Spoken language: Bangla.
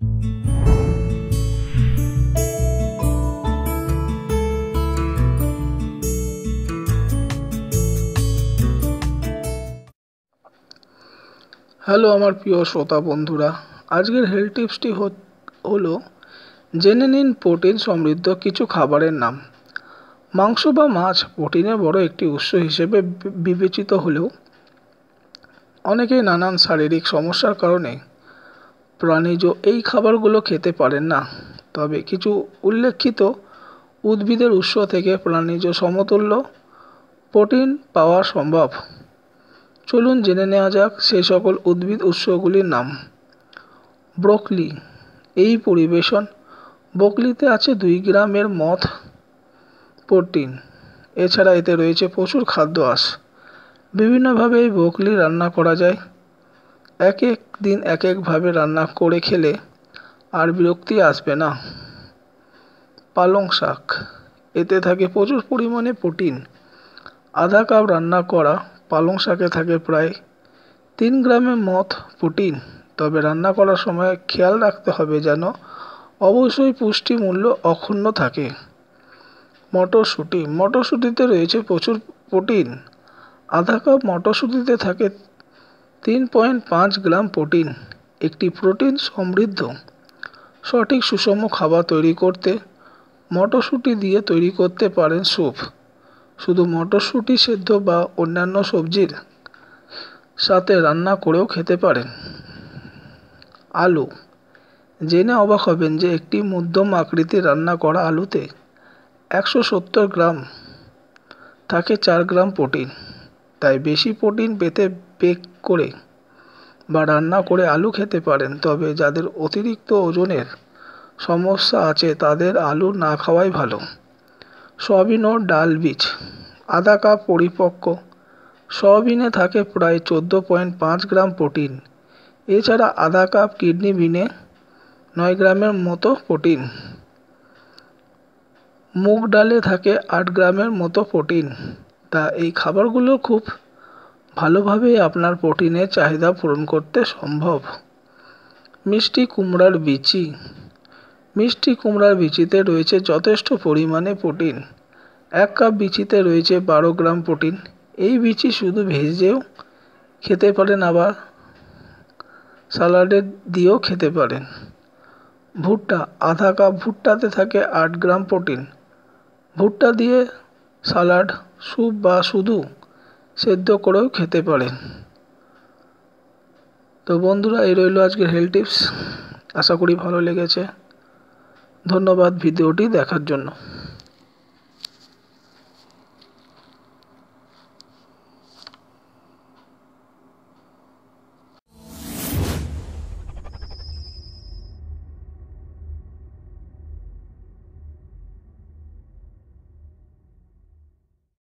হ্যালো আমার প্রিয় শ্রোতা বন্ধুরা আজকের হেলথ টিপসটি হলো জেনে নিন প্রোটিন সমৃদ্ধ কিছু খাবারের নাম মাংস বা মাছ প্রোটিনে বড় একটি উৎস হিসেবে বিবেচিত হলেও অনেকেই নানান শারীরিক সমস্যার কারণে প্রাণীজ এই খাবারগুলো খেতে পারেন না তবে কিছু উল্লেখিত উদ্ভিদের উৎস থেকে প্রাণীজ সমতুল্য প্রোটিন পাওয়া সম্ভব চলুন জেনে নেওয়া যাক সেই সকল উদ্ভিদ উৎসগুলির নাম ব্রকলি এই পরিবেশন বকলিতে আছে দুই গ্রামের মথ প্রোটিন এছাড়া এতে রয়েছে প্রচুর খাদ্য আঁশ বিভিন্নভাবে এই বকলি রান্না করা যায় এক এক দিন এক একভাবে রান্না করে খেলে আর বিরক্তি আসবে না পালং শাক এতে থাকে প্রচুর পরিমাণে প্রোটিন আধা কাপ রান্না করা পালং শাকে থাকে প্রায় তিন গ্রামের মত প্রোটিন তবে রান্না করার সময় খেয়াল রাখতে হবে যেন অবশ্যই পুষ্টিমূল্য অক্ষুণ্ণ থাকে মটরশুঁটি মটরশুঁটিতে রয়েছে প্রচুর প্রোটিন আধা কাপ মটরশুঁটিতে থাকে তিন পয়েন্ট পাঁচ গ্রাম প্রোটিন একটি প্রোটিন সমৃদ্ধ সঠিক সুষম খাবার তৈরি করতে মটরশুঁটি দিয়ে তৈরি করতে পারেন স্যুপ শুধু মটরশুঁটি সেদ্ধ বা অন্যান্য সবজির সাথে রান্না করেও খেতে পারেন আলু জেনে অবাক হবেন যে একটি মধ্যম আকৃতির রান্না করা আলুতে একশো সত্তর গ্রাম থাকে চার গ্রাম প্রোটিন তাই বেশি প্রোটিন পেতে বেক করে বা রান্না করে আলু খেতে পারেন তবে যাদের অতিরিক্ত ওজনের সমস্যা আছে তাদের আলু না খাওয়াই ভালো সয়াবিন ও ডাল বীজ আধা কাপ পরিপক্ক সয়াবিনে থাকে প্রায় চোদ্দ পয়েন্ট পাঁচ গ্রাম প্রোটিন এছাড়া আধা কাপ কিডনি বিনে নয় গ্রামের মতো প্রোটিন মুগ ডালে থাকে আট গ্রামের মতো প্রোটিন তা এই খাবারগুলো খুব ভালোভাবেই আপনার প্রোটিনের চাহিদা পূরণ করতে সম্ভব মিষ্টি কুমড়ার বিচি মিষ্টি কুমড়ার বিচিতে রয়েছে যথেষ্ট পরিমাণে প্রোটিন এক কাপ বিচিতে রয়েছে বারো গ্রাম প্রোটিন এই বিচি শুধু ভেজেও খেতে পারেন আবার স্যালাডে দিয়েও খেতে পারেন ভুট্টা আধা কাপ ভুট্টাতে থাকে আট গ্রাম প্রোটিন ভুট্টা দিয়ে সালাড স্যুপ বা শুধু সেদ্ধ করেও খেতে পারেন তো বন্ধুরা এই রইল আজকের হেলথ টিপস আশা করি ভালো লেগেছে ধন্যবাদ ভিডিওটি দেখার জন্য